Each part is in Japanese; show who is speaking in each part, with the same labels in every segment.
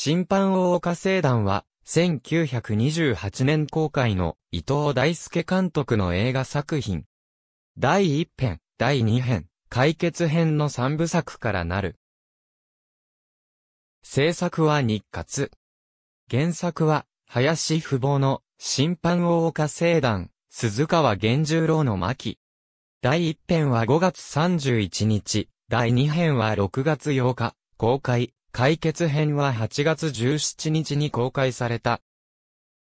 Speaker 1: 審判王岡星団は、1928年公開の伊藤大輔監督の映画作品。第1編、第2編、解決編の3部作からなる。制作は日活。原作は、林不防の審判王岡星団、鈴川源十郎の巻。第1編は5月31日、第2編は6月8日、公開。解決編は8月17日に公開された。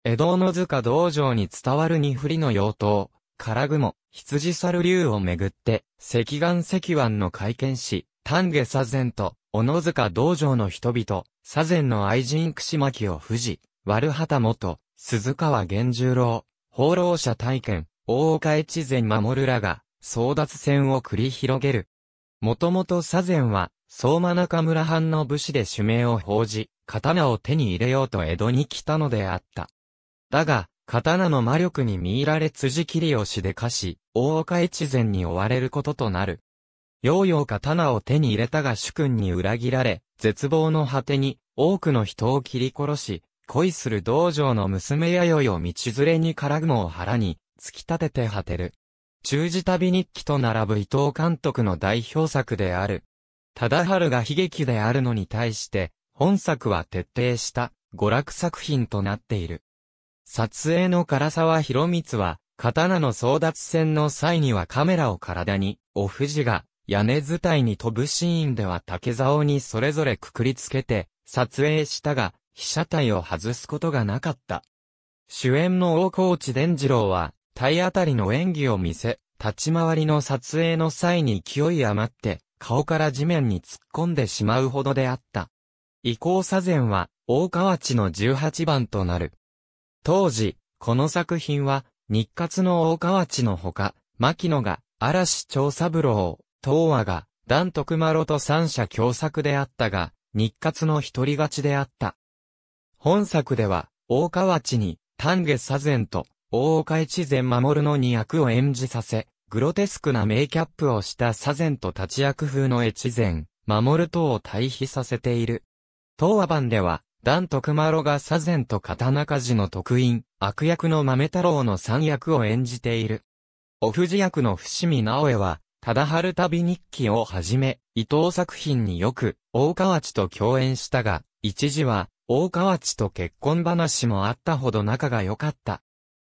Speaker 1: 江戸の塚道場に伝わる二振りの妖刀、唐雲、羊猿竜をめぐって、赤岩石岩の会見し、丹下左前と、小野塚道場の人々、左前の愛人串巻を富士、悪畑元、鈴川源十郎、放浪者体験、大岡越前守らが、争奪戦を繰り広げる。もともと左前は、相馬中村藩の武士で主名を報じ、刀を手に入れようと江戸に来たのであった。だが、刀の魔力に見入られ辻切りをしでかし、大岡越前に追われることとなる。ようよう刀を手に入れたが主君に裏切られ、絶望の果てに、多くの人を切り殺し、恋する道場の娘弥生を道連れにからぐもを腹に、突き立てて果てる。中字旅日記と並ぶ伊藤監督の代表作である。忠春が悲劇であるのに対して、本作は徹底した娯楽作品となっている。撮影の唐沢博光は、刀の争奪戦の際にはカメラを体に、お藤が屋根伝いに飛ぶシーンでは竹竿にそれぞれくくりつけて、撮影したが、被写体を外すことがなかった。主演の大河内伝次郎は、体当たりの演技を見せ、立ち回りの撮影の際に勢い余って、顔から地面に突っ込んでしまうほどであった。移行左前は、大河内の18番となる。当時、この作品は、日活の大河内のほか、牧野が、嵐長三郎、東和が、段徳丸と三者共作であったが、日活の一人勝ちであった。本作では、大河内に、丹下左前と、大岡越前守の2役を演じさせ、グロテスクな名キャップをした左前と立役風の越前、守等を対比させている。東和版では、段徳丸が左前と刀鍛冶の特院、悪役の豆太郎の三役を演じている。お藤役の伏見直江は、ただ春旅日記をはじめ、伊藤作品によく、大河内と共演したが、一時は、大河内と結婚話もあったほど仲が良かった。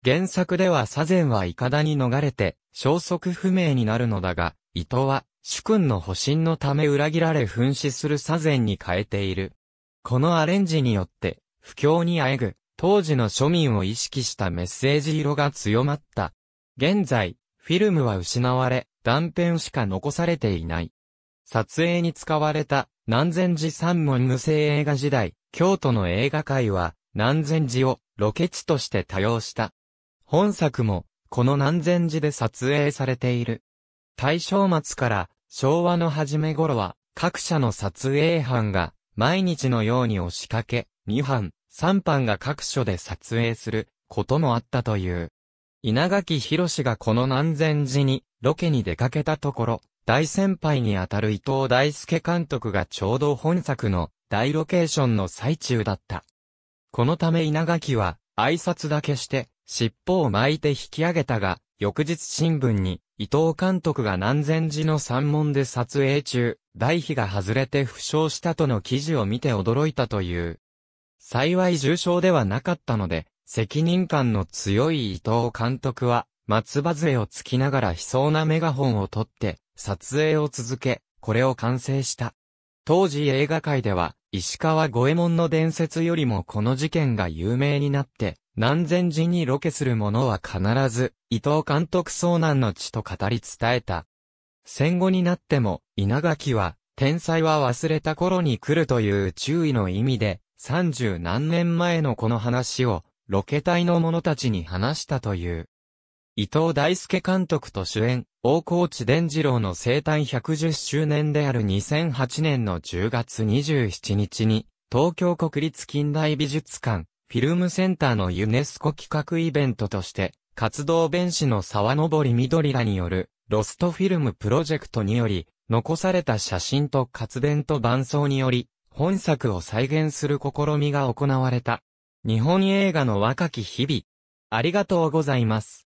Speaker 1: 原作では左前はイカダに逃れて、消息不明になるのだが、伊藤は、主君の保身のため裏切られ噴死する左前に変えている。このアレンジによって、不況にあえぐ、当時の庶民を意識したメッセージ色が強まった。現在、フィルムは失われ、断片しか残されていない。撮影に使われた、南禅寺三門無声映画時代、京都の映画界は、南禅寺をロケ地として多用した。本作も、この南禅寺で撮影されている。大正末から昭和の初め頃は、各社の撮影班が、毎日のように押しかけ、2班、3班が各所で撮影する、こともあったという。稲垣博がこの南禅寺に、ロケに出かけたところ、大先輩にあたる伊藤大輔監督がちょうど本作の大ロケーションの最中だった。このため稲垣は挨拶だけして尻尾を巻いて引き上げたが、翌日新聞に、伊藤監督が南禅寺の山門で撮影中、大飛が外れて負傷したとの記事を見て驚いたという。幸い重傷ではなかったので、責任感の強い伊藤監督は、松葉杖をつきながら悲壮なメガホンを取って、撮影を続け、これを完成した。当時映画界では、石川五右衛門の伝説よりもこの事件が有名になって、何千寺にロケする者は必ず、伊藤監督遭難の地と語り伝えた。戦後になっても、稲垣は、天才は忘れた頃に来るという注意の意味で、三十何年前のこの話を、ロケ隊の者たちに話したという。伊藤大輔監督と主演、大河内伝次郎の生誕110周年である2008年の10月27日に、東京国立近代美術館、フィルムセンターのユネスコ企画イベントとして、活動弁士の沢登り緑らによる、ロストフィルムプロジェクトにより、残された写真と活弁と伴奏により、本作を再現する試みが行われた。日本映画の若き日々。ありがとうございます。